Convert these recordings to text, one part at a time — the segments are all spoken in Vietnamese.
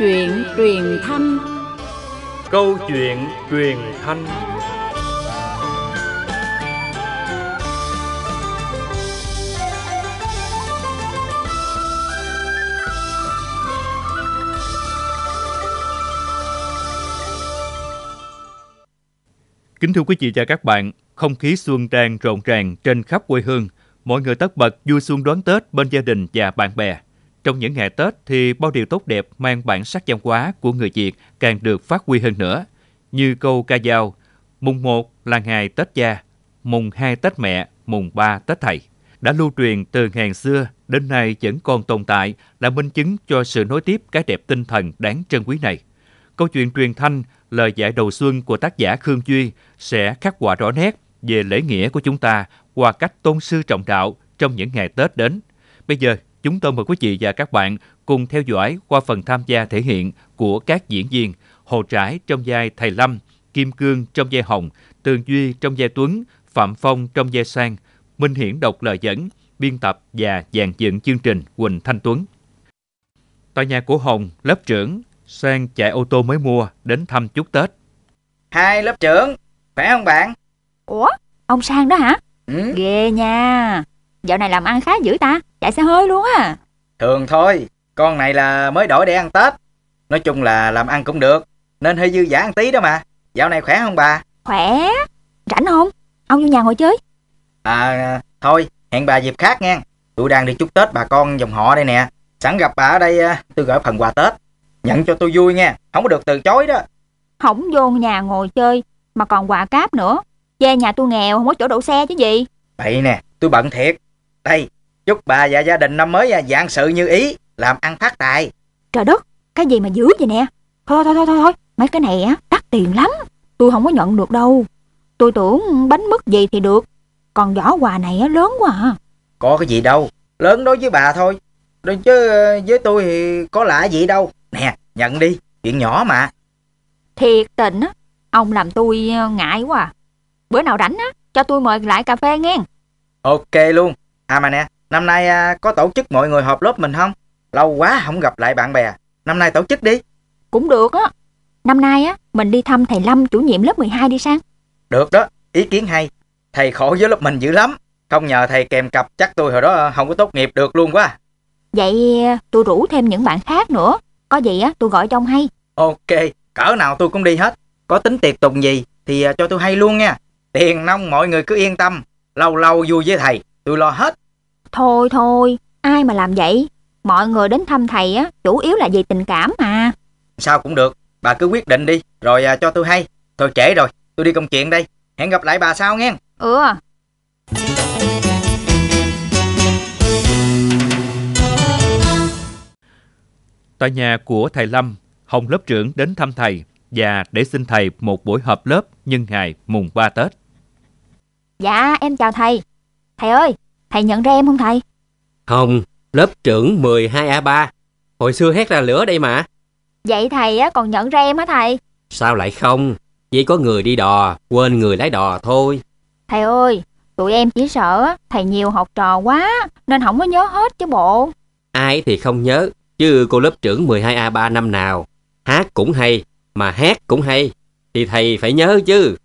chuyện truyền thanh Câu chuyện truyền thanh Kính thưa quý vị và các bạn, không khí xuân tràn rộn ràng trên khắp quê hương. Mọi người tất bật vui xuân đón Tết bên gia đình và bạn bè. Trong những ngày Tết thì bao điều tốt đẹp mang bản sắc văn hóa của người Việt càng được phát huy hơn nữa. Như câu ca dao, mùng 1 là ngày Tết cha, mùng 2 Tết mẹ, mùng 3 Tết thầy. Đã lưu truyền từ ngàn xưa đến nay vẫn còn tồn tại là minh chứng cho sự nối tiếp cái đẹp tinh thần đáng trân quý này. Câu chuyện truyền thanh, lời giải đầu xuân của tác giả Khương Duy sẽ khắc họa rõ nét về lễ nghĩa của chúng ta qua cách tôn sư trọng đạo trong những ngày Tết đến. Bây giờ, chúng tôi mời quý vị và các bạn cùng theo dõi qua phần tham gia thể hiện của các diễn viên Hồ trái trong vai Thầy Lâm, Kim Cương trong vai Hồng, Tường Duy trong vai Tuấn, Phạm Phong trong vai Sang, Minh Hiển đọc lời dẫn, biên tập và dàn dựng chương trình Quỳnh Thanh Tuấn. Tòa nhà của Hồng, lớp trưởng, Sang chạy ô tô mới mua đến thăm chúc Tết. Hai lớp trưởng, khỏe không bạn? Ủa, ông Sang đó hả? Ừ. Ghê nha. Dạo này làm ăn khá dữ ta Chạy xe hơi luôn á Thường thôi Con này là mới đổi để ăn Tết Nói chung là làm ăn cũng được Nên hơi dư giả ăn tí đó mà Dạo này khỏe không bà Khỏe Rảnh không Ông vô nhà ngồi chơi À thôi Hẹn bà dịp khác nha Tôi đang đi chúc Tết bà con dòng họ đây nè Sẵn gặp bà ở đây à, tôi gửi phần quà Tết Nhận cho tôi vui nha Không có được từ chối đó Không vô nhà ngồi chơi Mà còn quà cáp nữa Về nhà tôi nghèo không có chỗ đậu xe chứ gì Vậy nè tôi bận thiệt đây, chúc bà và gia đình năm mới dạng à, sự như ý, làm ăn phát tài. Trời đất, cái gì mà dữ vậy nè. Thôi thôi thôi thôi, thôi. mấy cái này á đắt tiền lắm, tôi không có nhận được đâu. Tôi tưởng bánh mứt gì thì được, còn giỏ quà này á lớn quá à. Có cái gì đâu, lớn đối với bà thôi. Đừng chứ ờ, với tôi thì có lạ gì đâu. Nè, nhận đi, chuyện nhỏ mà. Thiệt tình á, ông làm tôi ờ, ngại quá à. Bữa nào rảnh á, cho tôi mời lại cà phê nghe. Ok luôn, À mà nè, năm nay à, có tổ chức mọi người họp lớp mình không? Lâu quá không gặp lại bạn bè. Năm nay tổ chức đi. Cũng được á. Năm nay á, mình đi thăm thầy Lâm chủ nhiệm lớp 12 đi sang. Được đó, ý kiến hay. Thầy khổ với lớp mình dữ lắm. Không nhờ thầy kèm cặp chắc tôi hồi đó à, không có tốt nghiệp được luôn quá. Vậy à, tôi rủ thêm những bạn khác nữa. Có gì á, tôi gọi cho ông hay. Ok, cỡ nào tôi cũng đi hết. Có tính tiệc tùng gì thì à, cho tôi hay luôn nha. Tiền nông mọi người cứ yên tâm. Lâu lâu vui với thầy, tôi lo hết. Thôi thôi, ai mà làm vậy? Mọi người đến thăm thầy á, chủ yếu là vì tình cảm mà. Sao cũng được, bà cứ quyết định đi, rồi à, cho tôi hay. Thôi trễ rồi, tôi đi công chuyện đây. Hẹn gặp lại bà sau nghe. Ừ. Tòa nhà của thầy Lâm, Hồng lớp trưởng đến thăm thầy và để xin thầy một buổi họp lớp nhân ngày mùng 3 Tết. Dạ, em chào thầy. Thầy ơi, Thầy nhận ra em không thầy? Không, lớp trưởng 12A3. Hồi xưa hét ra lửa đây mà. Vậy thầy á còn nhận ra em hả thầy? Sao lại không? Chỉ có người đi đò, quên người lái đò thôi. Thầy ơi, tụi em chỉ sợ thầy nhiều học trò quá nên không có nhớ hết chứ bộ. Ai thì không nhớ, chứ cô lớp trưởng 12A3 năm nào. Hát cũng hay, mà hát cũng hay, thì thầy phải nhớ chứ.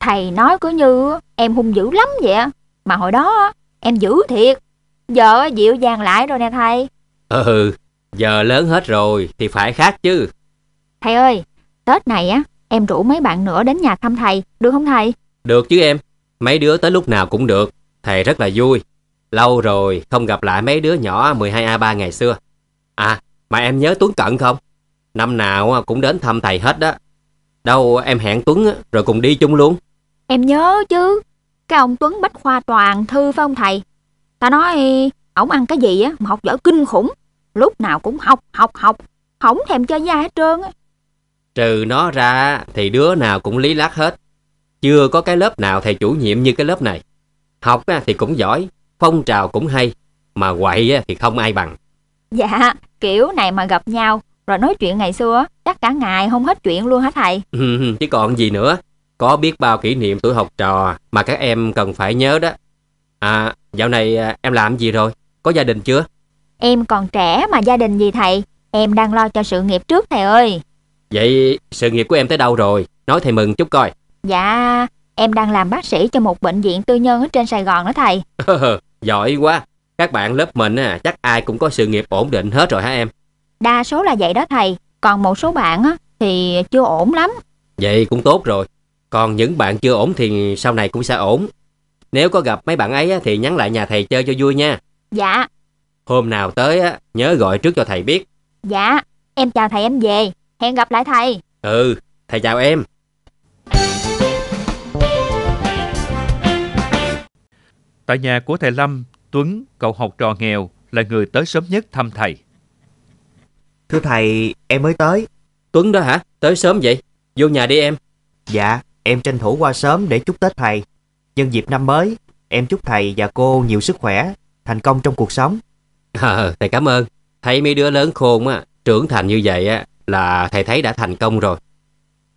Thầy nói cứ như em hung dữ lắm vậy, mà hồi đó Em dữ thiệt Giờ dịu dàng lại rồi nè thầy Ừ Giờ lớn hết rồi thì phải khác chứ Thầy ơi Tết này á Em rủ mấy bạn nữa đến nhà thăm thầy Được không thầy Được chứ em Mấy đứa tới lúc nào cũng được Thầy rất là vui Lâu rồi không gặp lại mấy đứa nhỏ 12A3 ngày xưa À mà em nhớ Tuấn Cận không Năm nào cũng đến thăm thầy hết đó Đâu em hẹn Tuấn rồi cùng đi chung luôn Em nhớ chứ cái ông Tuấn Bách Khoa toàn thư phải ông thầy. Ta nói ổng ăn cái gì á mà học giỏi kinh khủng, lúc nào cũng học, học, học, không thèm chơi với hết trơn á. Trừ nó ra thì đứa nào cũng lý lát hết. Chưa có cái lớp nào thầy chủ nhiệm như cái lớp này. Học thì cũng giỏi, phong trào cũng hay, mà quậy thì không ai bằng. Dạ, kiểu này mà gặp nhau, rồi nói chuyện ngày xưa, chắc cả ngày không hết chuyện luôn hả thầy? Ừ, chứ còn gì nữa. Có biết bao kỷ niệm tuổi học trò mà các em cần phải nhớ đó. À, dạo này à, em làm gì rồi? Có gia đình chưa? Em còn trẻ mà gia đình gì thầy? Em đang lo cho sự nghiệp trước thầy ơi. Vậy sự nghiệp của em tới đâu rồi? Nói thầy mừng chút coi. Dạ, em đang làm bác sĩ cho một bệnh viện tư nhân ở trên Sài Gòn đó thầy. Giỏi quá. Các bạn lớp mình à, chắc ai cũng có sự nghiệp ổn định hết rồi hả em? Đa số là vậy đó thầy. Còn một số bạn á, thì chưa ổn lắm. Vậy cũng tốt rồi. Còn những bạn chưa ổn thì sau này cũng sẽ ổn. Nếu có gặp mấy bạn ấy thì nhắn lại nhà thầy chơi cho vui nha. Dạ. Hôm nào tới nhớ gọi trước cho thầy biết. Dạ, em chào thầy em về. Hẹn gặp lại thầy. Ừ, thầy chào em. Tại nhà của thầy Lâm, Tuấn, cậu học trò nghèo, là người tới sớm nhất thăm thầy. Thưa thầy, em mới tới. Tuấn đó hả? Tới sớm vậy? Vô nhà đi em. Dạ. Em tranh thủ qua sớm để chúc Tết thầy. Nhân dịp năm mới, em chúc thầy và cô nhiều sức khỏe, thành công trong cuộc sống. À, thầy cảm ơn. Thấy mấy đứa lớn khôn á, trưởng thành như vậy á, là thầy thấy đã thành công rồi.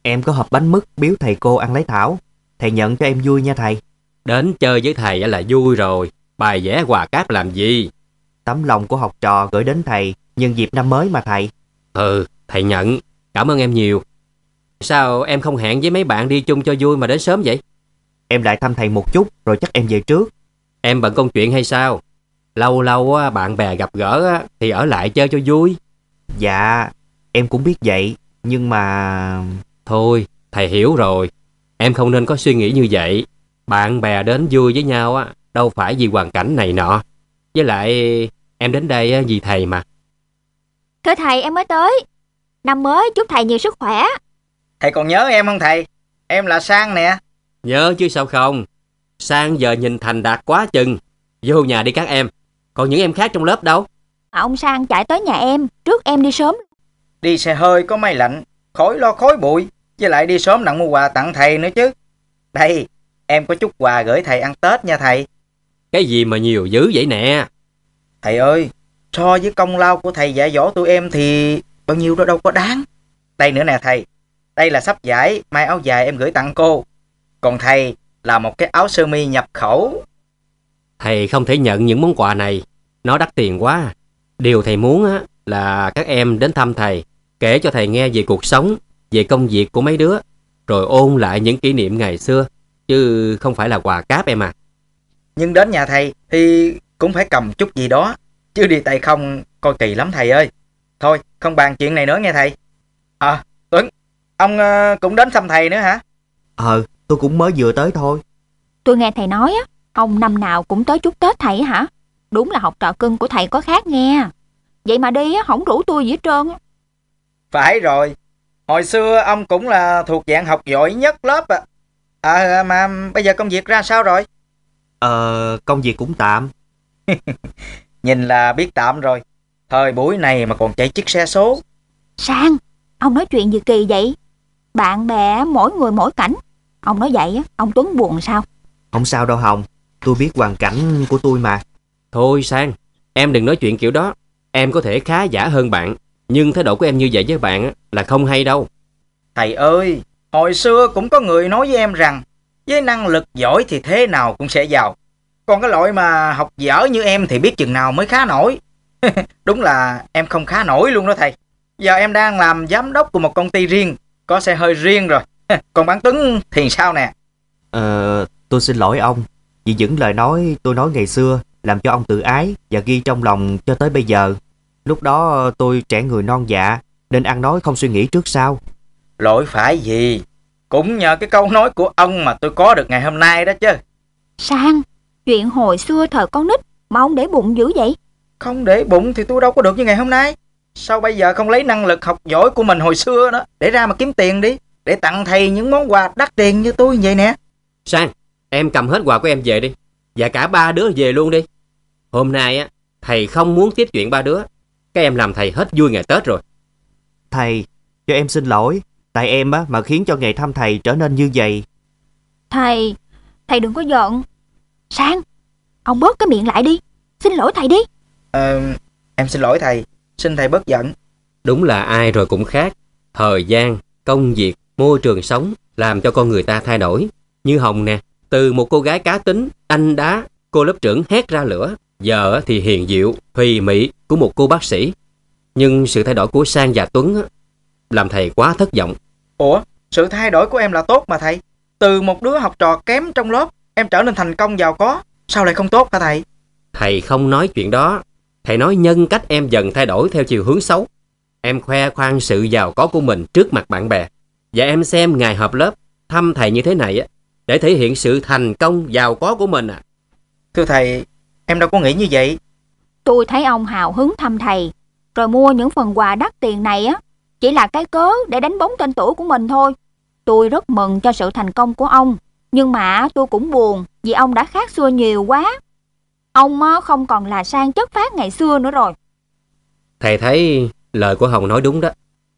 Em có hộp bánh mứt biếu thầy cô ăn lấy thảo. Thầy nhận cho em vui nha thầy. Đến chơi với thầy là vui rồi. Bài vẽ quà cáp làm gì? Tấm lòng của học trò gửi đến thầy nhân dịp năm mới mà thầy. Ừ, thầy nhận. Cảm ơn em nhiều. Sao em không hẹn với mấy bạn đi chung cho vui mà đến sớm vậy? Em lại thăm thầy một chút rồi chắc em về trước. Em bận công chuyện hay sao? Lâu lâu bạn bè gặp gỡ thì ở lại chơi cho vui. Dạ, em cũng biết vậy, nhưng mà... Thôi, thầy hiểu rồi. Em không nên có suy nghĩ như vậy. Bạn bè đến vui với nhau á, đâu phải vì hoàn cảnh này nọ. Với lại em đến đây vì thầy mà. Thưa thầy em mới tới. Năm mới chúc thầy nhiều sức khỏe. Thầy còn nhớ em không thầy? Em là Sang nè. Nhớ chứ sao không? Sang giờ nhìn Thành Đạt quá chừng. Vô nhà đi các em. Còn những em khác trong lớp đâu? À, ông Sang chạy tới nhà em, trước em đi sớm. Đi xe hơi có mây lạnh, khói lo khói bụi. Với lại đi sớm nặng mua quà tặng thầy nữa chứ. Đây, em có chút quà gửi thầy ăn Tết nha thầy. Cái gì mà nhiều dữ vậy nè? Thầy ơi, so với công lao của thầy dạy dỗ tụi em thì bao nhiêu đó đâu có đáng. Đây nữa nè thầy, đây là sắp giải may áo dài em gửi tặng cô. Còn thầy là một cái áo sơ mi nhập khẩu. Thầy không thể nhận những món quà này. Nó đắt tiền quá. Điều thầy muốn á, là các em đến thăm thầy, kể cho thầy nghe về cuộc sống, về công việc của mấy đứa, rồi ôn lại những kỷ niệm ngày xưa, chứ không phải là quà cáp em à. Nhưng đến nhà thầy thì cũng phải cầm chút gì đó, chứ đi tay không coi kỳ lắm thầy ơi. Thôi, không bàn chuyện này nữa nghe thầy. À, Ông ờ, cũng đến thăm thầy nữa hả? Ờ, tôi cũng mới vừa tới thôi. Tôi nghe thầy nói á, ông năm nào cũng tới chúc Tết thầy hả? Đúng là học trò cưng của thầy có khác nghe. Vậy mà đi á, không rủ tôi gì hết trơn Phải rồi, hồi xưa ông cũng là thuộc dạng học giỏi nhất lớp à. À mà bây giờ công việc ra sao rồi? Ờ, công việc cũng tạm. Nhìn là biết tạm rồi. Thời buổi này mà còn chạy chiếc xe số. Sang, ông nói chuyện gì kỳ vậy? Bạn bè mỗi người mỗi cảnh Ông nói vậy ông Tuấn buồn sao Không sao đâu Hồng Tôi biết hoàn cảnh của tôi mà Thôi Sang Em đừng nói chuyện kiểu đó Em có thể khá giả hơn bạn Nhưng thái độ của em như vậy với bạn là không hay đâu Thầy ơi Hồi xưa cũng có người nói với em rằng Với năng lực giỏi thì thế nào cũng sẽ giàu Còn cái loại mà học dở như em thì biết chừng nào mới khá nổi Đúng là em không khá nổi luôn đó thầy Giờ em đang làm giám đốc của một công ty riêng có xe hơi riêng rồi còn bán tuấn thì sao nè ờ tôi xin lỗi ông vì những lời nói tôi nói ngày xưa làm cho ông tự ái và ghi trong lòng cho tới bây giờ lúc đó tôi trẻ người non dạ nên ăn nói không suy nghĩ trước sau lỗi phải gì cũng nhờ cái câu nói của ông mà tôi có được ngày hôm nay đó chứ sang chuyện hồi xưa thời con nít mà ông để bụng dữ vậy không để bụng thì tôi đâu có được như ngày hôm nay Sao bây giờ không lấy năng lực học giỏi của mình hồi xưa đó Để ra mà kiếm tiền đi Để tặng thầy những món quà đắt tiền như tôi vậy nè Sang Em cầm hết quà của em về đi Và cả ba đứa về luôn đi Hôm nay á Thầy không muốn tiếp chuyện ba đứa Các em làm thầy hết vui ngày Tết rồi Thầy Cho em xin lỗi Tại em á mà khiến cho ngày thăm thầy trở nên như vậy Thầy Thầy đừng có giận Sang Ông bớt cái miệng lại đi Xin lỗi thầy đi Ờ Em xin lỗi thầy Xin thầy bất giận. Đúng là ai rồi cũng khác. Thời gian, công việc, môi trường sống làm cho con người ta thay đổi. Như Hồng nè, từ một cô gái cá tính, anh đá, cô lớp trưởng hét ra lửa, giờ thì hiền diệu, thùy mị của một cô bác sĩ. Nhưng sự thay đổi của Sang và Tuấn làm thầy quá thất vọng. Ủa, sự thay đổi của em là tốt mà thầy. Từ một đứa học trò kém trong lớp, em trở nên thành công giàu có. Sao lại không tốt hả thầy? Thầy không nói chuyện đó. Thầy nói nhân cách em dần thay đổi theo chiều hướng xấu. Em khoe khoang sự giàu có của mình trước mặt bạn bè. Và em xem ngày họp lớp thăm thầy như thế này á để thể hiện sự thành công giàu có của mình à. Thưa thầy, em đâu có nghĩ như vậy. Tôi thấy ông hào hứng thăm thầy, rồi mua những phần quà đắt tiền này á, chỉ là cái cớ để đánh bóng tên tuổi của mình thôi. Tôi rất mừng cho sự thành công của ông, nhưng mà tôi cũng buồn vì ông đã khác xưa nhiều quá. Ông không còn là sang chất phát ngày xưa nữa rồi. Thầy thấy lời của Hồng nói đúng đó.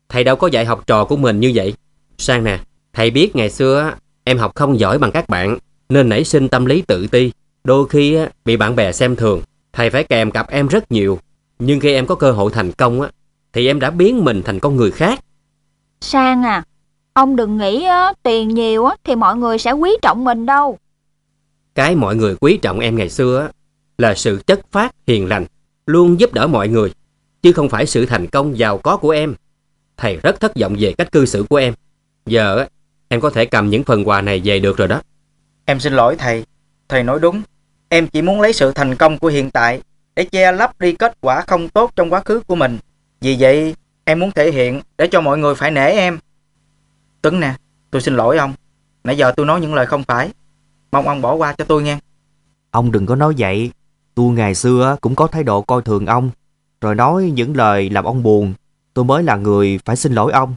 Thầy đâu có dạy học trò của mình như vậy. Sang nè, thầy biết ngày xưa em học không giỏi bằng các bạn nên nảy sinh tâm lý tự ti. Đôi khi bị bạn bè xem thường, thầy phải kèm cặp em rất nhiều. Nhưng khi em có cơ hội thành công thì em đã biến mình thành con người khác. Sang à, ông đừng nghĩ tiền nhiều thì mọi người sẽ quý trọng mình đâu. Cái mọi người quý trọng em ngày xưa là sự chất phát hiền lành, luôn giúp đỡ mọi người, chứ không phải sự thành công giàu có của em. Thầy rất thất vọng về cách cư xử của em. Giờ em có thể cầm những phần quà này về được rồi đó. Em xin lỗi thầy, thầy nói đúng. Em chỉ muốn lấy sự thành công của hiện tại để che lấp đi kết quả không tốt trong quá khứ của mình. Vì vậy, em muốn thể hiện để cho mọi người phải nể em. Tuấn nè, tôi xin lỗi ông. Nãy giờ tôi nói những lời không phải. Mong ông bỏ qua cho tôi nghe. Ông đừng có nói vậy, Tôi ngày xưa cũng có thái độ coi thường ông, rồi nói những lời làm ông buồn, tôi mới là người phải xin lỗi ông.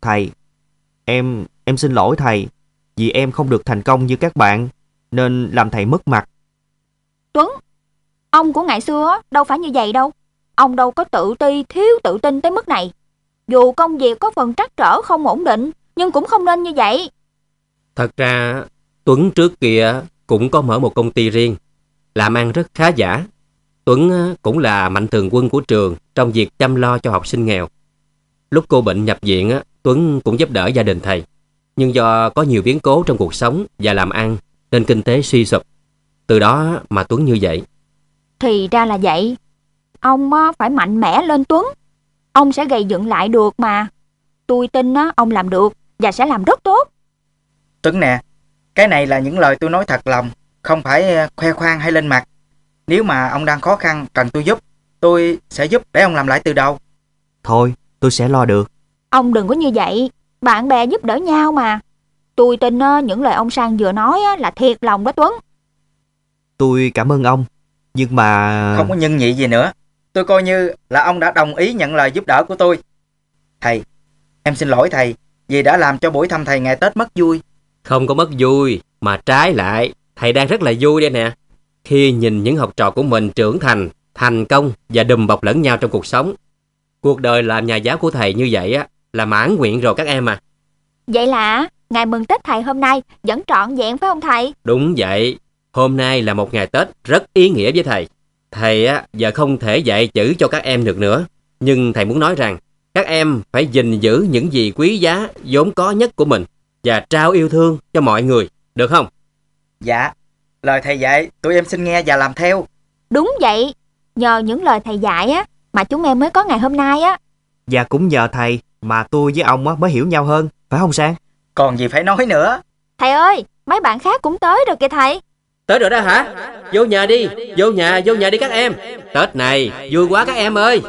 Thầy, em, em xin lỗi thầy, vì em không được thành công như các bạn, nên làm thầy mất mặt. Tuấn, ông của ngày xưa đâu phải như vậy đâu. Ông đâu có tự ti, thiếu tự tin tới mức này. Dù công việc có phần trắc trở không ổn định, nhưng cũng không nên như vậy. Thật ra, Tuấn trước kia cũng có mở một công ty riêng làm ăn rất khá giả. Tuấn ờ, cũng là mạnh thường quân của trường trong việc chăm lo cho học sinh nghèo. Lúc cô bệnh nhập viện, Tuấn cũng giúp đỡ gia đình thầy. Nhưng do có nhiều biến cố trong cuộc sống và làm ăn nên kinh tế suy sụp. Từ đó mà Tuấn như vậy. Thì ra là vậy. Ông ờ, phải mạnh mẽ lên Tuấn. Ông sẽ gây dựng lại được mà. Tôi tin ờ, ông làm được và sẽ làm rất tốt. Tuấn nè, cái này là những lời tôi nói thật lòng không phải ờ, khoe khoang hay lên mặt. Nếu mà ông đang khó khăn cần tôi giúp, tôi sẽ giúp để ông làm lại từ đầu. Thôi, tôi sẽ lo được. Ông đừng có như vậy, bạn bè giúp đỡ nhau mà. Tôi tin ờ, những lời ông Sang vừa nói là thiệt lòng đó Tuấn. Tôi cảm ơn ông, nhưng mà... Không có nhân nhị gì nữa. Tôi coi như là ông đã đồng ý nhận lời giúp đỡ của tôi. Thầy, em xin lỗi thầy vì đã làm cho buổi thăm thầy ngày Tết mất vui. Không có mất vui, mà trái lại Thầy đang rất là vui đây nè. Khi nhìn những học trò của mình trưởng thành, thành công và đùm bọc lẫn nhau trong cuộc sống. Cuộc đời làm nhà giáo của thầy như vậy á là mãn nguyện rồi các em à. Vậy là ngày mừng Tết thầy hôm nay vẫn trọn vẹn phải không thầy? Đúng vậy. Hôm nay là một ngày Tết rất ý nghĩa với thầy. Thầy á giờ không thể dạy chữ cho các em được nữa, nhưng thầy muốn nói rằng các em phải gìn giữ những gì quý giá vốn có nhất của mình và trao yêu thương cho mọi người, được không? Dạ, lời thầy dạy tụi em xin nghe và làm theo. Đúng vậy, nhờ những lời thầy dạy á mà chúng em mới có ngày hôm nay á. Và cũng nhờ thầy mà tôi với ông á mới hiểu nhau hơn, phải không Sang? Còn gì phải nói nữa. Thầy ơi, mấy bạn khác cũng tới rồi kìa thầy. Tới rồi đó hả? Vô nhà đi, vô nhà, vô nhà đi các em. Tết này vui quá các em ơi.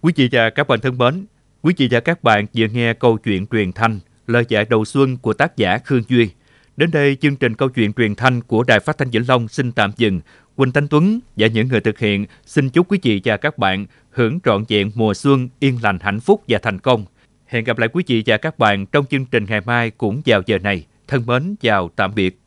Quý chị và các bạn thân mến, quý chị và các bạn vừa nghe câu chuyện truyền thanh lời dạy đầu xuân của tác giả Khương Duy. Đến đây, chương trình câu chuyện truyền thanh của Đài Phát thanh Vĩnh Long xin tạm dừng. Quỳnh Thanh Tuấn và những người thực hiện xin chúc quý vị và các bạn hưởng trọn vẹn mùa xuân yên lành, hạnh phúc và thành công. Hẹn gặp lại quý vị và các bạn trong chương trình ngày mai cũng vào giờ này. Thân mến, chào tạm biệt.